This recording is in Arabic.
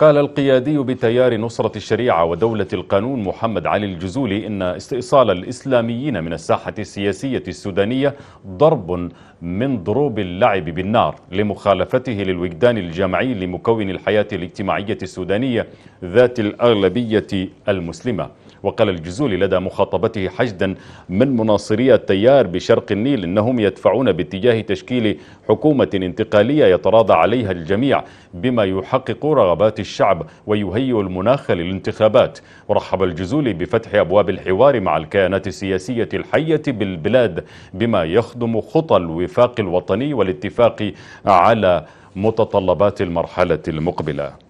قال القيادي بتيار نصرة الشريعة ودولة القانون محمد علي الجزولي إن استئصال الإسلاميين من الساحة السياسية السودانية ضرب من ضروب اللعب بالنار لمخالفته للوجدان الجمعي لمكون الحياة الاجتماعية السودانية ذات الأغلبية المسلمة وقال الجزولي لدى مخاطبته حشدا من مناصري التيار بشرق النيل إنهم يدفعون باتجاه تشكيل حكومة انتقالية يتراضى عليها الجميع بما يحقق رغبات الشعب ويهيئ المناخ للانتخابات ورحب الجزولي بفتح أبواب الحوار مع الكيانات السياسية الحية بالبلاد بما يخدم خطى الوفاق الوطني والاتفاق على متطلبات المرحلة المقبلة